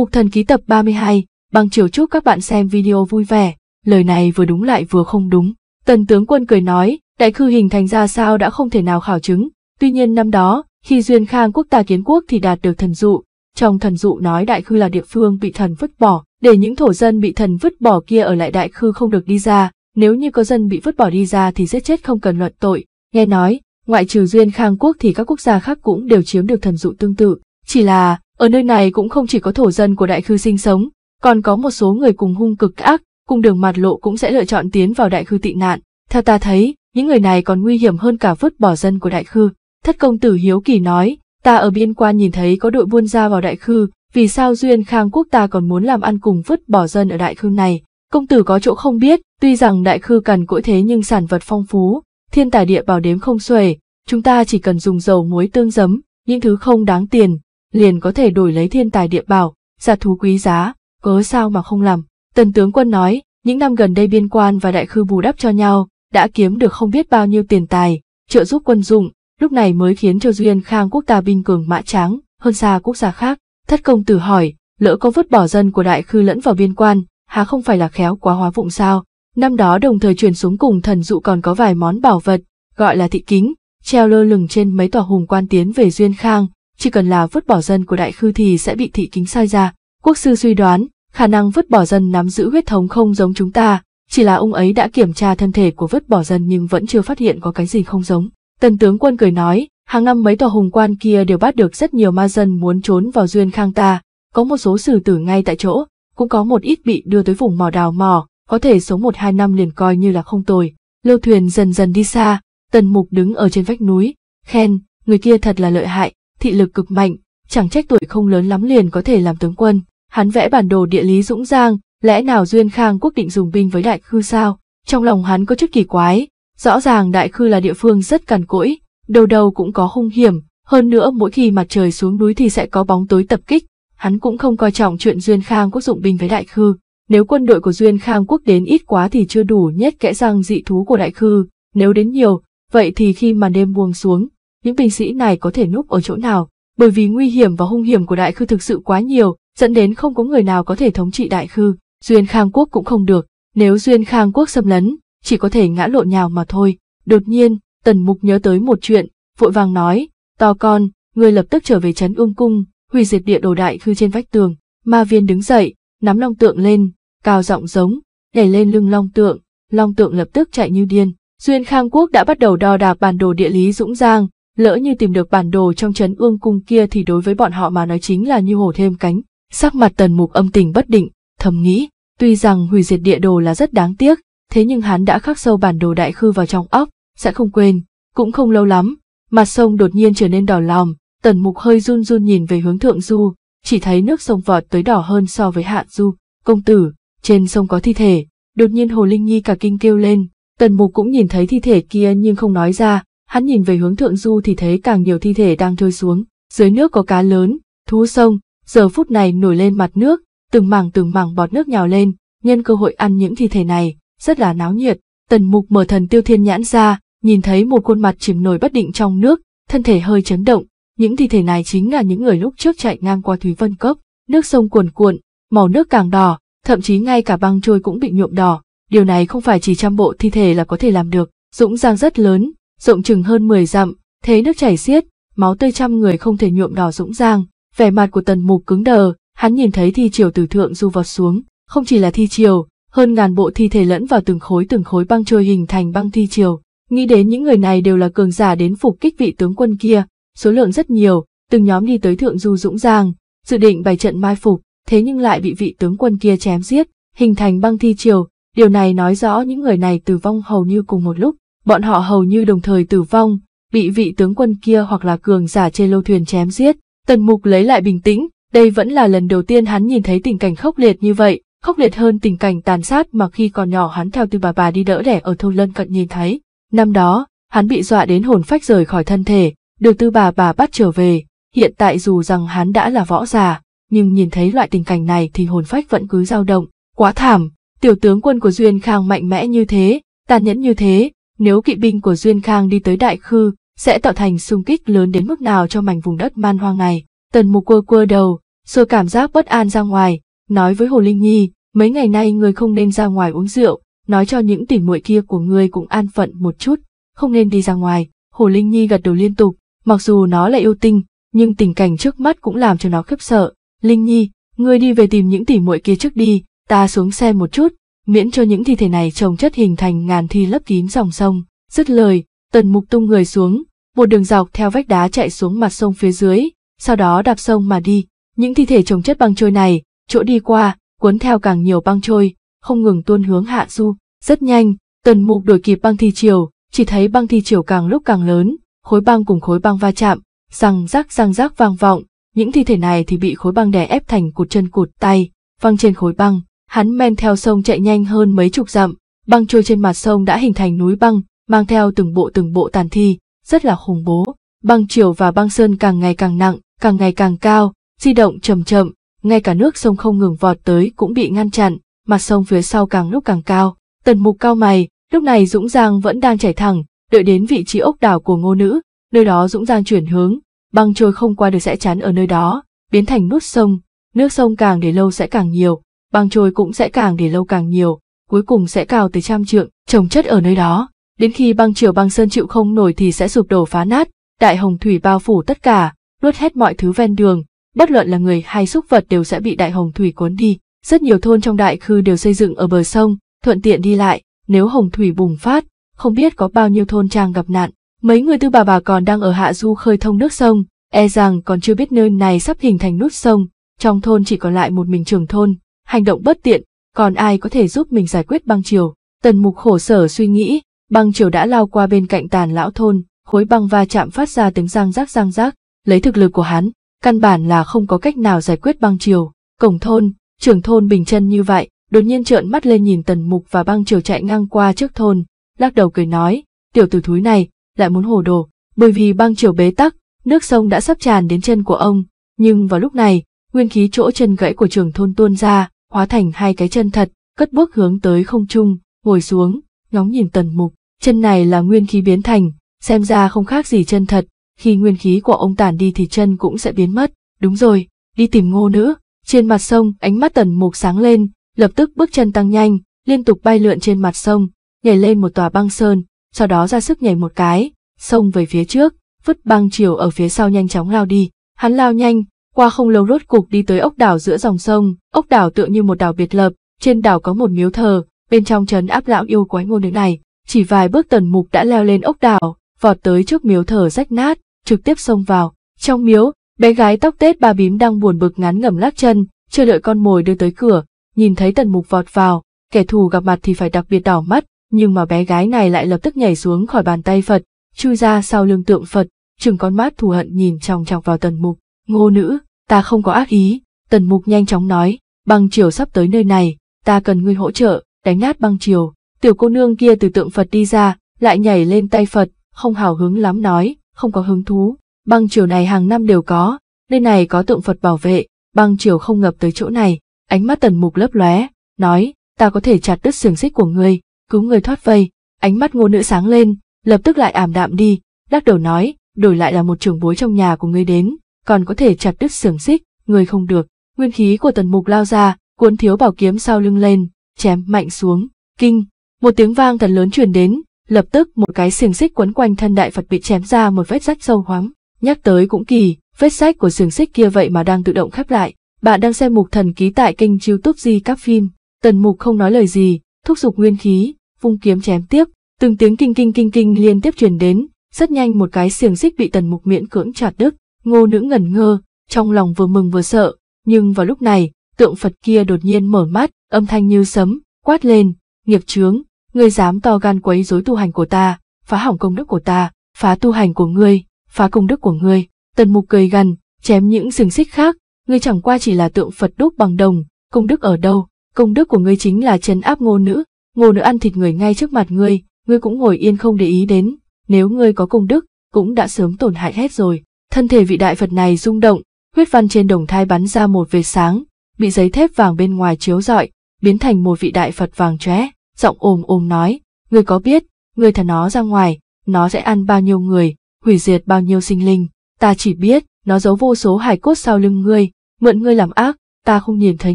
Mục thần ký tập 32, bằng chiều chúc các bạn xem video vui vẻ, lời này vừa đúng lại vừa không đúng. Tần tướng quân cười nói, đại khư hình thành ra sao đã không thể nào khảo chứng, tuy nhiên năm đó, khi Duyên Khang quốc ta kiến quốc thì đạt được thần dụ, trong thần dụ nói đại khư là địa phương bị thần vứt bỏ, để những thổ dân bị thần vứt bỏ kia ở lại đại khư không được đi ra, nếu như có dân bị vứt bỏ đi ra thì giết chết không cần luận tội. Nghe nói, ngoại trừ Duyên Khang quốc thì các quốc gia khác cũng đều chiếm được thần dụ tương tự, chỉ là ở nơi này cũng không chỉ có thổ dân của đại khư sinh sống, còn có một số người cùng hung cực ác, cùng đường mạt lộ cũng sẽ lựa chọn tiến vào đại khư tị nạn. Theo ta thấy, những người này còn nguy hiểm hơn cả vứt bỏ dân của đại khư. Thất công tử Hiếu Kỳ nói, ta ở biên quan nhìn thấy có đội buôn ra vào đại khư, vì sao duyên khang quốc ta còn muốn làm ăn cùng vứt bỏ dân ở đại khư này. Công tử có chỗ không biết, tuy rằng đại khư cần cỗi thế nhưng sản vật phong phú, thiên tài địa bảo đếm không xuể, chúng ta chỉ cần dùng dầu muối tương giấm, những thứ không đáng tiền, liền có thể đổi lấy thiên tài địa bảo, giả thú quý giá, cớ sao mà không làm. Tần tướng quân nói, những năm gần đây biên quan và đại khư bù đắp cho nhau, đã kiếm được không biết bao nhiêu tiền tài, trợ giúp quân dụng, lúc này mới khiến cho duyên khang quốc ta binh cường mã tráng, hơn xa quốc gia khác. Thất công tử hỏi, lỡ có vứt bỏ dân của đại khư lẫn vào biên quan, há không phải là khéo quá hóa vụng sao? Năm đó đồng thời truyền xuống cùng thần dụ còn có vài món bảo vật, gọi là thị kính, treo lơ lửng trên mấy tòa hùng quan tiến về duyên khang, chỉ cần là vứt bỏ dân của đại khư thì sẽ bị thị kính sai ra. Quốc sư suy đoán, khả năng vứt bỏ dân nắm giữ huyết thống không giống chúng ta, chỉ là ông ấy đã kiểm tra thân thể của vứt bỏ dân nhưng vẫn chưa phát hiện có cái gì không giống. Tần tướng quân cười nói, hàng năm mấy tòa hùng quan kia đều bắt được rất nhiều ma dân muốn trốn vào duyên khang ta, có một số xử tử ngay tại chỗ, cũng có một ít bị đưa tới vùng mỏ đào mỏ, có thể sống một hai năm liền coi như là không tồi. Lâu thuyền dần dần đi xa, tần mục đứng ở trên vách núi, khen, người kia thật là lợi hại, thị lực cực mạnh, chẳng trách tuổi không lớn lắm liền có thể làm tướng quân. Hắn vẽ bản đồ địa lý dũng giang, lẽ nào Duyên Khang quốc định dùng binh với Đại Khư sao? Trong lòng hắn có chút kỳ quái, rõ ràng Đại Khư là địa phương rất cằn cỗi, đầu đầu cũng có hung hiểm, hơn nữa mỗi khi mặt trời xuống núi thì sẽ có bóng tối tập kích. Hắn cũng không coi trọng chuyện Duyên Khang quốc dụng binh với Đại Khư, nếu quân đội của Duyên Khang quốc đến ít quá thì chưa đủ nhét kẽ răng dị thú của Đại Khư, nếu đến nhiều, vậy thì khi mà đêm buông xuống, những binh sĩ này có thể núp ở chỗ nào, bởi vì nguy hiểm và hung hiểm của đại khư thực sự quá nhiều, dẫn đến không có người nào có thể thống trị đại khư, Duyên Khang Quốc cũng không được, nếu Duyên Khang Quốc xâm lấn, chỉ có thể ngã lộn nhào mà thôi. Đột nhiên, Tần Mục nhớ tới một chuyện, vội vàng nói, to con, người lập tức trở về trấn ương cung, hủy diệt địa đồ đại khư trên vách tường, ma viên đứng dậy, nắm long tượng lên, cao giọng giống, nhảy lên lưng long tượng, long tượng lập tức chạy như điên. Duyên Khang Quốc đã bắt đầu đo đạc bản đồ địa lý dũng giang, lỡ như tìm được bản đồ trong trấn ương cung kia thì đối với bọn họ mà nói chính là như hổ thêm cánh. Sắc mặt tần mục âm tình bất định, thầm nghĩ, tuy rằng hủy diệt địa đồ là rất đáng tiếc, thế nhưng hắn đã khắc sâu bản đồ đại khư vào trong óc, sẽ không quên, cũng không lâu lắm, mặt sông đột nhiên trở nên đỏ lòm tần mục hơi run run nhìn về hướng thượng du, chỉ thấy nước sông vọt tới đỏ hơn so với hạ du, công tử, trên sông có thi thể, đột nhiên hồ linh nhi cả kinh kêu lên, tần mục cũng nhìn thấy thi thể kia nhưng không nói ra, hắn nhìn về hướng thượng du thì thấy càng nhiều thi thể đang trôi xuống, dưới nước có cá lớn, thú sông, giờ phút này nổi lên mặt nước, từng mảng từng mảng bọt nước nhào lên, nhân cơ hội ăn những thi thể này, rất là náo nhiệt. Tần Mục mở thần tiêu thiên nhãn ra, nhìn thấy một khuôn mặt chìm nổi bất định trong nước, thân thể hơi chấn động, những thi thể này chính là những người lúc trước chạy ngang qua Thúy Vân Cốc, nước sông cuồn cuộn, màu nước càng đỏ, thậm chí ngay cả băng trôi cũng bị nhuộm đỏ, điều này không phải chỉ trăm bộ thi thể là có thể làm được, dũng giang rất lớn, rộng chừng hơn 10 dặm, thế nước chảy xiết, máu tươi trăm người không thể nhuộm đỏ dũng giang, vẻ mặt của tần mục cứng đờ, hắn nhìn thấy thi triều từ thượng du vọt xuống, không chỉ là thi triều, hơn ngàn bộ thi thể lẫn vào từng khối từng khối băng trôi hình thành băng thi triều, nghĩ đến những người này đều là cường giả đến phục kích vị tướng quân kia, số lượng rất nhiều, từng nhóm đi tới thượng du dũng giang, dự định bày trận mai phục, thế nhưng lại bị vị tướng quân kia chém giết, hình thành băng thi triều, điều này nói rõ những người này tử vong hầu như cùng một lúc, bọn họ hầu như đồng thời tử vong, bị vị tướng quân kia hoặc là cường giả trên lâu thuyền chém giết. Tần Mục lấy lại bình tĩnh, đây vẫn là lần đầu tiên hắn nhìn thấy tình cảnh khốc liệt như vậy, khốc liệt hơn tình cảnh tàn sát mà khi còn nhỏ hắn theo tư bà bà đi đỡ đẻ ở thôn lân cận nhìn thấy. Năm đó, hắn bị dọa đến hồn phách rời khỏi thân thể, được tư bà bà bắt trở về, hiện tại dù rằng hắn đã là võ già, nhưng nhìn thấy loại tình cảnh này thì hồn phách vẫn cứ dao động, quá thảm, tiểu tướng quân của Duyên Khang mạnh mẽ như thế, tàn nhẫn như thế, nếu kỵ binh của Duyên Khang đi tới Đại Khư, sẽ tạo thành xung kích lớn đến mức nào cho mảnh vùng đất man hoang này. Tần mục quơ quơ đầu, rồi cảm giác bất an ra ngoài, nói với Hồ Linh Nhi, mấy ngày nay người không nên ra ngoài uống rượu, nói cho những tỉ muội kia của người cũng an phận một chút, không nên đi ra ngoài. Hồ Linh Nhi gật đầu liên tục, mặc dù nó là yêu tinh, nhưng tình cảnh trước mắt cũng làm cho nó khiếp sợ. Linh Nhi, ngươi đi về tìm những tỉ muội kia trước đi, ta xuống xe một chút, miễn cho những thi thể này trồng chất hình thành ngàn thi lấp kín dòng sông. Dứt lời, tần mục tung người xuống, một đường dọc theo vách đá chạy xuống mặt sông phía dưới, sau đó đạp sông mà đi. Những thi thể trồng chất băng trôi này, chỗ đi qua, cuốn theo càng nhiều băng trôi, không ngừng tuôn hướng hạ du. Rất nhanh, tần mục đuổi kịp băng thi chiều, chỉ thấy băng thi chiều càng lúc càng lớn, khối băng cùng khối băng va chạm, răng rác răng rác vang vọng, những thi thể này thì bị khối băng đè ép thành cụt chân cụt tay, văng trên khối băng, hắn men theo sông chạy nhanh hơn mấy chục dặm, băng trôi trên mặt sông đã hình thành núi băng, mang theo từng bộ từng bộ tàn thi, rất là khủng bố. Băng chiều và băng sơn càng ngày càng nặng, càng ngày càng cao, di động chậm chậm, ngay cả nước sông không ngừng vọt tới cũng bị ngăn chặn, mặt sông phía sau càng lúc càng cao. Tần mục cao mày, lúc này Dũng Giang vẫn đang chảy thẳng, đợi đến vị trí ốc đảo của ngô nữ, nơi đó Dũng Giang chuyển hướng, băng trôi không qua được sẽ chắn ở nơi đó, biến thành nút sông, nước sông càng để lâu sẽ càng nhiều, băng trôi cũng sẽ càng để lâu càng nhiều, cuối cùng sẽ cào tới trăm trượng, trồng chất ở nơi đó. Đến khi băng triều băng sơn chịu không nổi thì sẽ sụp đổ phá nát, đại hồng thủy bao phủ tất cả, nuốt hết mọi thứ ven đường, bất luận là người hay súc vật đều sẽ bị đại hồng thủy cuốn đi. Rất nhiều thôn trong đại khư đều xây dựng ở bờ sông, thuận tiện đi lại, nếu hồng thủy bùng phát, không biết có bao nhiêu thôn trang gặp nạn. Mấy người tư bà bà còn đang ở hạ du khơi thông nước sông, e rằng còn chưa biết nơi này sắp hình thành nút sông, trong thôn chỉ còn lại một mình trưởng thôn, hành động bất tiện, còn ai có thể giúp mình giải quyết băng triều? Tần mục khổ sở suy nghĩ, băng triều đã lao qua bên cạnh tàn lão thôn, khối băng va chạm phát ra tiếng răng rác răng rác, lấy thực lực của hắn, căn bản là không có cách nào giải quyết băng triều. Cổng thôn, trưởng thôn bình chân như vậy, đột nhiên trợn mắt lên nhìn tần mục và băng triều chạy ngang qua trước thôn, lắc đầu cười nói, tiểu tử thúi này, lại muốn hồ đồ, bởi vì băng triều bế tắc, nước sông đã sắp tràn đến chân của ông, nhưng vào lúc này, nguyên khí chỗ chân gãy của trưởng thôn tuôn ra, hóa thành hai cái chân thật, cất bước hướng tới không trung, ngồi xuống, ngóng nhìn tần mục. Chân này là nguyên khí biến thành, xem ra không khác gì chân thật, khi nguyên khí của ông tản đi thì chân cũng sẽ biến mất. Đúng rồi, đi tìm ngô nữ Trên mặt sông, ánh mắt tần mục sáng lên, lập tức bước chân tăng nhanh, liên tục bay lượn trên mặt sông, nhảy lên một tòa băng sơn, sau đó ra sức nhảy một cái, sông về phía trước, vứt băng chiều ở phía sau nhanh chóng lao đi. Hắn lao nhanh, qua không lâu rốt cục đi tới ốc đảo giữa dòng sông, ốc đảo tựa như một đảo biệt lập, trên đảo có một miếu thờ, bên trong trấn áp lão yêu quái ngôn nữ này, chỉ vài bước tần mục đã leo lên ốc đảo, vọt tới trước miếu thờ rách nát, trực tiếp xông vào. Trong miếu, bé gái tóc tết ba bím đang buồn bực ngắn ngẩm lắc chân, chờ đợi con mồi đưa tới cửa, nhìn thấy tần mục vọt vào, kẻ thù gặp mặt thì phải đặc biệt đỏ mắt, nhưng mà bé gái này lại lập tức nhảy xuống khỏi bàn tay Phật, chui ra sau lưng tượng Phật, chừng con mắt thù hận nhìn trong chọc vào tần mục. Ngô nữ, ta không có ác ý, tần mục nhanh chóng nói, băng triều sắp tới nơi này, ta cần ngươi hỗ trợ, đánh nát băng triều. Tiểu cô nương kia từ tượng Phật đi ra, lại nhảy lên tay Phật, không hào hứng lắm nói, không có hứng thú. Băng triều này hàng năm đều có, nơi này có tượng Phật bảo vệ, băng triều không ngập tới chỗ này. Ánh mắt tần mục lấp lóe, nói, ta có thể chặt đứt xiềng xích của ngươi, cứu người thoát vây. Ánh mắt ngô nữ sáng lên, lập tức lại ảm đạm đi, lắc đầu nói, đổi lại là một trưởng bối trong nhà của ngươi đến, còn có thể chặt đứt xiềng xích, người không được. Nguyên khí của tần mục lao ra, cuốn thiếu bảo kiếm sau lưng lên, chém mạnh xuống, kinh. Một tiếng vang thật lớn truyền đến, lập tức một cái xiềng xích quấn quanh thân đại Phật bị chém ra một vết rách sâu hoắm. Nhắc tới cũng kỳ, vết rách của xiềng xích kia vậy mà đang tự động khép lại. Bạn đang xem mục thần ký tại kênh youtube di các phim. Tần mục không nói lời gì, thúc giục nguyên khí, vung kiếm chém tiếp. Từng tiếng kinh kinh kinh kinh liên tiếp truyền đến, rất nhanh một cái xiềng xích bị tần mục miễn cưỡng chặt đứt. Ngô nữ ngẩn ngơ, trong lòng vừa mừng vừa sợ, nhưng vào lúc này, tượng Phật kia đột nhiên mở mắt, âm thanh như sấm, quát lên, nghiệp chướng, ngươi dám to gan quấy rối tu hành của ta, phá hỏng công đức của ta, phá tu hành của ngươi, phá công đức của ngươi. Tần mục cười gằn, chém những xiềng xích khác, ngươi chẳng qua chỉ là tượng Phật đúc bằng đồng, công đức ở đâu, công đức của ngươi chính là chấn áp ngô nữ, ngô nữ ăn thịt người ngay trước mặt ngươi, ngươi cũng ngồi yên không để ý đến, nếu ngươi có công đức, cũng đã sớm tổn hại hết rồi thân thể vị đại Phật này rung động, huyết văn trên đồng thai bắn ra một vệt sáng, bị giấy thép vàng bên ngoài chiếu rọi, biến thành một vị đại Phật vàng chóe, giọng ồm ồm nói, người có biết, người thả nó ra ngoài, nó sẽ ăn bao nhiêu người, hủy diệt bao nhiêu sinh linh, ta chỉ biết, nó giấu vô số hải cốt sau lưng ngươi, mượn ngươi làm ác, ta không nhìn thấy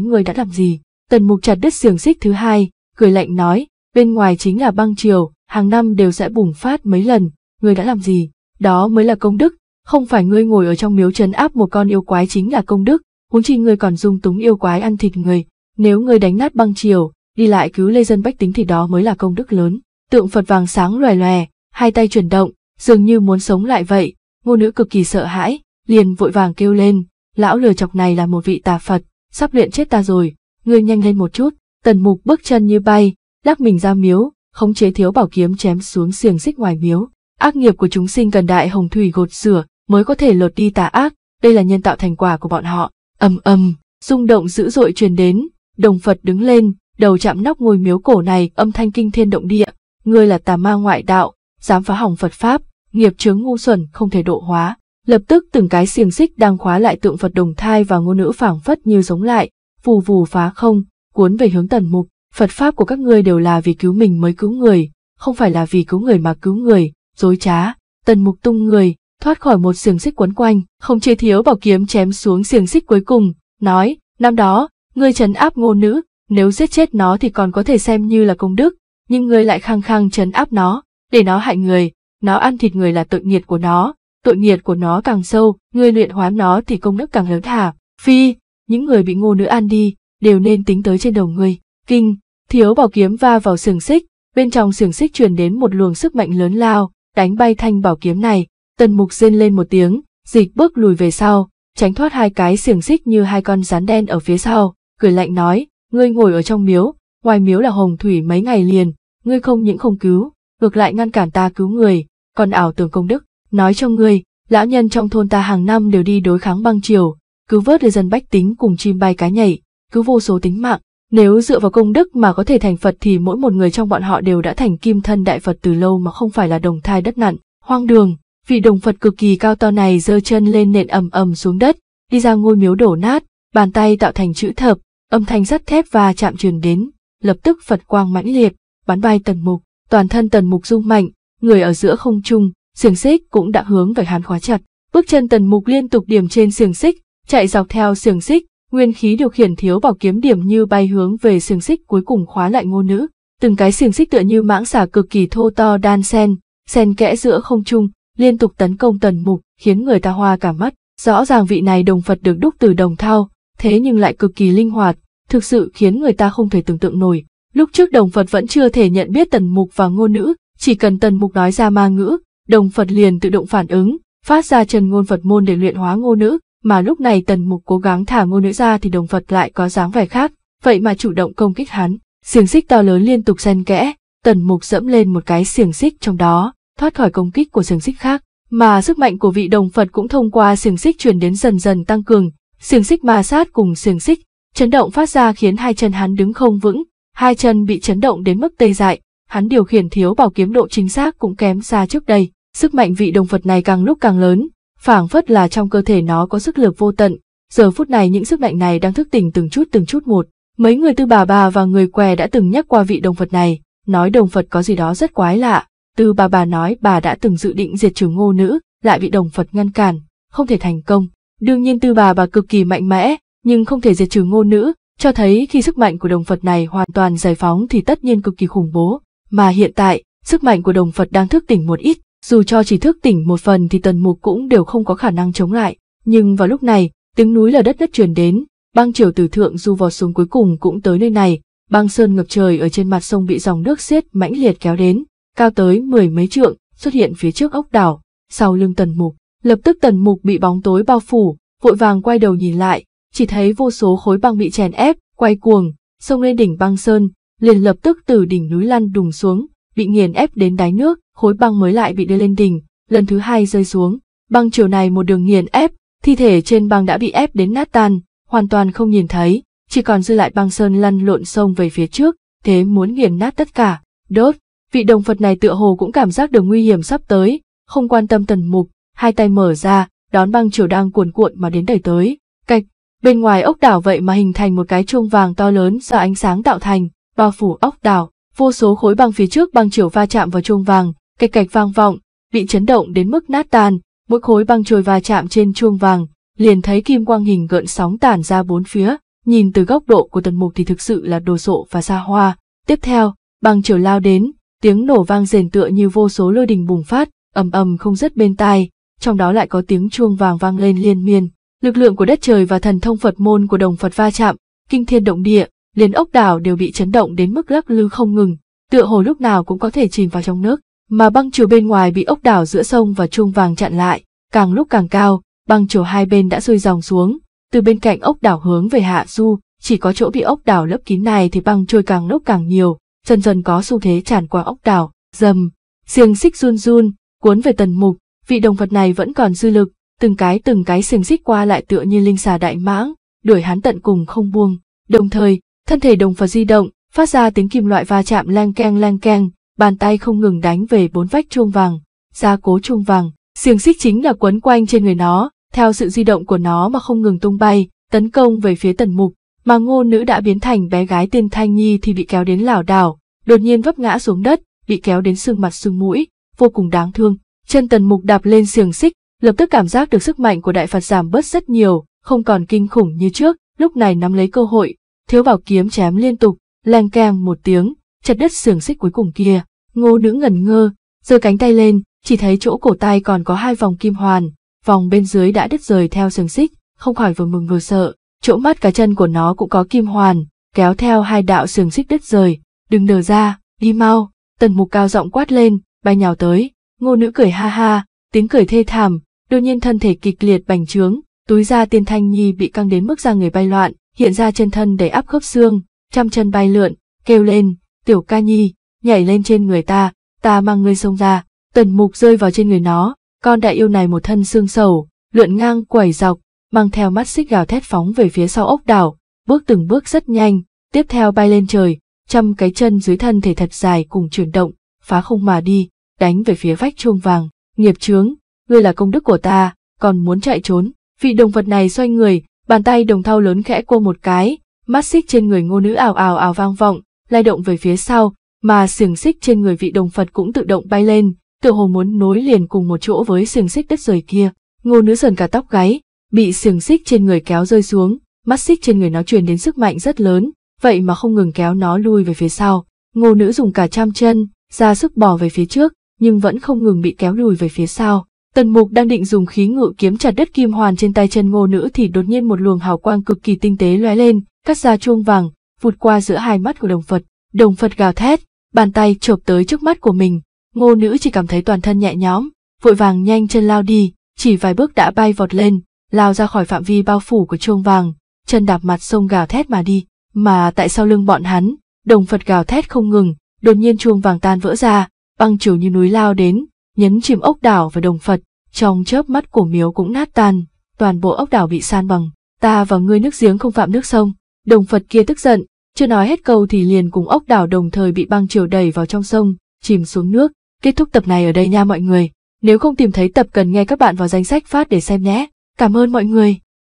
ngươi đã làm gì. Tần mục chặt đứt xiềng xích thứ hai, cười lạnh nói, bên ngoài chính là băng triều, hàng năm đều sẽ bùng phát mấy lần, ngươi đã làm gì, đó mới là công đức, không phải ngươi ngồi ở trong miếu chấn áp một con yêu quái chính là công đức, huống chi ngươi còn dung túng yêu quái ăn thịt người, nếu ngươi đánh nát băng triều, đi lại cứu lê dân bách tính thì đó mới là công đức lớn. Tượng Phật vàng sáng loè loè, hai tay chuyển động, dường như muốn sống lại vậy, ngô nữ cực kỳ sợ hãi, liền vội vàng kêu lên, lão lừa chọc này là một vị tà Phật, sắp luyện chết ta rồi, ngươi nhanh lên một chút, tần mục bước chân như bay, lắc mình ra miếu, khống chế thiếu bảo kiếm chém xuống xiềng xích ngoài miếu. Ác nghiệp của chúng sinh cần đại hồng thủy gột rửa, mới có thể lột đi tà ác, đây là nhân tạo thành quả của bọn họ. Âm âm, rung động dữ dội truyền đến, đồng Phật đứng lên, đầu chạm nóc ngôi miếu cổ này, âm thanh kinh thiên động địa, ngươi là tà ma ngoại đạo, dám phá hỏng Phật pháp, nghiệp chướng ngu xuẩn không thể độ hóa. Lập tức từng cái xiềng xích đang khóa lại tượng Phật đồng thai và ngôn nữ phảng phất như giống lại, vù vù phá không, cuốn về hướng tần mục. Phật pháp của các ngươi đều là vì cứu mình mới cứu người, không phải là vì cứu người mà cứu người, dối trá. Tần mục tung người, thoát khỏi một xiềng xích quấn quanh, không chê thiếu bảo kiếm chém xuống xiềng xích cuối cùng, nói, năm đó, ngươi trấn áp ngô nữ, nếu giết chết nó thì còn có thể xem như là công đức, nhưng ngươi lại khăng khăng trấn áp nó, để nó hại người, nó ăn thịt người là tội nghiệt của nó, tội nghiệt của nó càng sâu, ngươi luyện hóa nó thì công đức càng lớn thả. Phi, những người bị ngô nữ ăn đi, đều nên tính tới trên đầu ngươi. Kinh, thiếu bảo kiếm va vào xiềng xích, bên trong xiềng xích truyền đến một luồng sức mạnh lớn lao, đánh bay thanh bảo kiếm này, Tần mục rên lên một tiếng, dịch bước lùi về sau, tránh thoát hai cái xiềng xích như hai con rắn đen ở phía sau, cười lạnh nói, ngươi ngồi ở trong miếu, ngoài miếu là hồng thủy mấy ngày liền, ngươi không những không cứu, ngược lại ngăn cản ta cứu người, còn ảo tưởng công đức, nói cho ngươi, lão nhân trong thôn ta hàng năm đều đi đối kháng băng triều, cứu vớt được dân bách tính cùng chim bay cá nhảy, cứu vô số tính mạng, nếu dựa vào công đức mà có thể thành Phật thì mỗi một người trong bọn họ đều đã thành kim thân đại Phật từ lâu mà không phải là đồng thai đất nặn, hoang đường, vị đồng Phật cực kỳ cao to này giơ chân lên nện ầm ầm xuống đất, đi ra ngôi miếu đổ nát, bàn tay tạo thành chữ thập, âm thanh sắt thép và chạm trường đến, lập tức Phật quang mãnh liệt, bắn bay tần mục, toàn thân tần mục rung mạnh, người ở giữa không trung, xiềng xích cũng đã hướng về hắn khóa chặt, bước chân tần mục liên tục điểm trên xiềng xích, chạy dọc theo xiềng xích, nguyên khí điều khiển thiếu bảo kiếm điểm như bay hướng về xiềng xích cuối cùng khóa lại ngô nữ, từng cái xiềng xích tựa như mãng xả cực kỳ thô to đan sen, sen kẽ giữa không trung, liên tục tấn công tần mục, khiến người ta hoa cả mắt. Rõ ràng vị này đồng Phật được đúc từ đồng thau, thế nhưng lại cực kỳ linh hoạt, thực sự khiến người ta không thể tưởng tượng nổi. Lúc trước đồng Phật vẫn chưa thể nhận biết tần mục và ngôn nữ, chỉ cần tần mục nói ra ma ngữ, đồng Phật liền tự động phản ứng, phát ra chân ngôn Phật môn để luyện hóa ngôn nữ, mà lúc này tần mục cố gắng thả ngôn nữ ra thì đồng Phật lại có dáng vẻ khác, vậy mà chủ động công kích hắn. Xiềng xích to lớn liên tục xen kẽ, tần mục dẫm lên một cái xiềng xích trong đó, thoát khỏi công kích của xiềng xích khác, mà sức mạnh của vị đồng Phật cũng thông qua xiềng xích truyền đến dần dần tăng cường, xiềng xích ma sát cùng xiềng xích, chấn động phát ra khiến hai chân hắn đứng không vững, hai chân bị chấn động đến mức tê dại, hắn điều khiển thiếu bảo kiếm độ chính xác cũng kém xa trước đây, sức mạnh vị đồng Phật này càng lúc càng lớn, phảng phất là trong cơ thể nó có sức lực vô tận, giờ phút này những sức mạnh này đang thức tỉnh từng chút từng chút một. Mấy người tư bà bà và người què đã từng nhắc qua vị đồng Phật này, nói đồng Phật có gì đó rất quái lạ, Tư bà bà nói bà đã từng dự định diệt trừ ngô nữ, lại bị đồng Phật ngăn cản, không thể thành công. Đương nhiên tư bà bà cực kỳ mạnh mẽ, nhưng không thể diệt trừ ngô nữ, cho thấy khi sức mạnh của đồng Phật này hoàn toàn giải phóng thì tất nhiên cực kỳ khủng bố. Mà hiện tại, sức mạnh của đồng Phật đang thức tỉnh một ít, dù cho chỉ thức tỉnh một phần thì tần mục cũng đều không có khả năng chống lại. Nhưng vào lúc này, tiếng núi là đất đất truyền đến, băng triều tử thượng du vọt xuống cuối cùng cũng tới nơi này, băng sơn ngập trời ở trên mặt sông bị dòng nước xiết mãnh liệt kéo đến, cao tới mười mấy trượng, xuất hiện phía trước ốc đảo, sau lưng tần mục. Lập tức tần mục bị bóng tối bao phủ, vội vàng quay đầu nhìn lại, chỉ thấy vô số khối băng bị chèn ép, quay cuồng, xông lên đỉnh băng sơn, liền lập tức từ đỉnh núi lăn đùng xuống, bị nghiền ép đến đáy nước, khối băng mới lại bị đưa lên đỉnh, lần thứ hai rơi xuống. Băng chiều này một đường nghiền ép, thi thể trên băng đã bị ép đến nát tan, hoàn toàn không nhìn thấy, chỉ còn dư lại băng sơn lăn lộn sông về phía trước, thế muốn nghiền nát tất cả, đốt, Vị đồng Phật này tựa hồ cũng cảm giác được nguy hiểm sắp tới, không quan tâm tần mục, hai tay mở ra, đón băng chiều đang cuồn cuộn mà đến đẩy tới. Cạch, bên ngoài ốc đảo vậy mà hình thành một cái chuông vàng to lớn do ánh sáng tạo thành, bao phủ ốc đảo, vô số khối băng phía trước băng chiều va chạm vào chuông vàng, cạch cạch vang vọng, bị chấn động đến mức nát tan, mỗi khối băng trôi va chạm trên chuông vàng, liền thấy kim quang hình gợn sóng tản ra bốn phía, nhìn từ góc độ của tần mục thì thực sự là đồ sộ và xa hoa. Tiếp theo, băng chiều lao đến, tiếng nổ vang rền tựa như vô số lôi đình bùng phát, ầm ầm không dứt bên tai, trong đó lại có tiếng chuông vàng vang lên liên miên. Lực lượng của đất trời và thần thông Phật môn của đồng Phật va chạm, kinh thiên động địa, liền ốc đảo đều bị chấn động đến mức lắc lư không ngừng, tựa hồ lúc nào cũng có thể chìm vào trong nước. Mà băng chiều bên ngoài bị ốc đảo giữa sông và chuông vàng chặn lại, càng lúc càng cao, băng chiều hai bên đã rơi dòng xuống, từ bên cạnh ốc đảo hướng về hạ du, chỉ có chỗ bị ốc đảo lấp kín này thì băng trôi càng lúc càng nhiều, dần dần có xu thế tràn qua ốc đảo, dầm, xiềng xích run run, cuốn về tần mục, vị động vật này vẫn còn dư lực, từng cái từng cái xiềng xích qua lại tựa như linh xà đại mãng, đuổi hắn tận cùng không buông, đồng thời, thân thể đồng vật di động, phát ra tiếng kim loại va chạm lang keng lang keng, bàn tay không ngừng đánh về bốn vách chuông vàng, gia cố chuông vàng, xiềng xích chính là quấn quanh trên người nó, theo sự di động của nó mà không ngừng tung bay, tấn công về phía tần mục, mà ngô nữ đã biến thành bé gái tên Thanh Nhi thì bị kéo đến lảo đảo, đột nhiên vấp ngã xuống đất, bị kéo đến xương mặt xương mũi, vô cùng đáng thương. Chân tần mục đạp lên xiềng xích, lập tức cảm giác được sức mạnh của đại Phật giảm bớt rất nhiều, không còn kinh khủng như trước, lúc này nắm lấy cơ hội, thiếu bảo kiếm chém liên tục, leng keng một tiếng, chặt đứt xiềng xích cuối cùng kia. Ngô nữ ngẩn ngơ, giơ cánh tay lên, chỉ thấy chỗ cổ tay còn có hai vòng kim hoàn, vòng bên dưới đã đứt rời theo xiềng xích, không khỏi vừa mừng vừa sợ, chỗ mắt cá chân của nó cũng có kim hoàn, kéo theo hai đạo sừng xích đứt rời, đừng đờ ra, đi mau, tần mục cao giọng quát lên, bay nhào tới, ngô nữ cười ha ha, tiếng cười thê thảm, đột nhiên thân thể kịch liệt bành trướng, túi da tiên thanh nhi bị căng đến mức ra người bay loạn, hiện ra chân thân đầy áp khớp xương, trăm chân bay lượn, kêu lên, tiểu ca nhi, nhảy lên trên người ta, ta mang ngươi xông ra, tần mục rơi vào trên người nó, con đại yêu này một thân xương sầu, lượn ngang quẩy dọc, mang theo mắt xích gào thét phóng về phía sau ốc đảo, bước từng bước rất nhanh, tiếp theo bay lên trời, trăm cái chân dưới thân thể thật dài cùng chuyển động, phá không mà đi, đánh về phía vách chuông vàng, nghiệp chướng, ngươi là công đức của ta, còn muốn chạy trốn, vị động vật này xoay người, bàn tay đồng thau lớn khẽ cô một cái, mắt xích trên người ngô nữ ảo ảo ảo vang vọng, lay động về phía sau, mà xiềng xích trên người vị đồng Phật cũng tự động bay lên, tự hồ muốn nối liền cùng một chỗ với xiềng xích đất rời kia. Ngô nữ sờn cả tóc gáy, bị xiềng xích trên người kéo rơi xuống, mắt xích trên người nó truyền đến sức mạnh rất lớn, vậy mà không ngừng kéo nó lui về phía sau. Ngô nữ dùng cả trăm chân, ra sức bỏ về phía trước, nhưng vẫn không ngừng bị kéo lùi về phía sau. Tần Mục đang định dùng khí ngự kiếm chặt đất kim hoàn trên tay chân ngô nữ thì đột nhiên một luồng hào quang cực kỳ tinh tế lóe lên, cắt ra chuông vàng, vụt qua giữa hai mắt của đồng Phật. Đồng Phật gào thét, bàn tay chộp tới trước mắt của mình. Ngô nữ chỉ cảm thấy toàn thân nhẹ nhõm, vội vàng nhanh chân lao đi, chỉ vài bước đã bay vọt lên, lao ra khỏi phạm vi bao phủ của chuông vàng, chân đạp mặt sông gào thét mà đi, mà tại sau lưng bọn hắn, đồng Phật gào thét không ngừng, đột nhiên chuông vàng tan vỡ ra, băng chiều như núi lao đến, nhấn chìm ốc đảo và đồng Phật, trong chớp mắt của miếu cũng nát tan, toàn bộ ốc đảo bị san bằng, ta và ngươi nước giếng không phạm nước sông, đồng Phật kia tức giận, chưa nói hết câu thì liền cùng ốc đảo đồng thời bị băng chiều đẩy vào trong sông, chìm xuống nước, kết thúc tập này ở đây nha mọi người, nếu không tìm thấy tập cần nghe các bạn vào danh sách phát để xem nhé. Cảm ơn mọi người.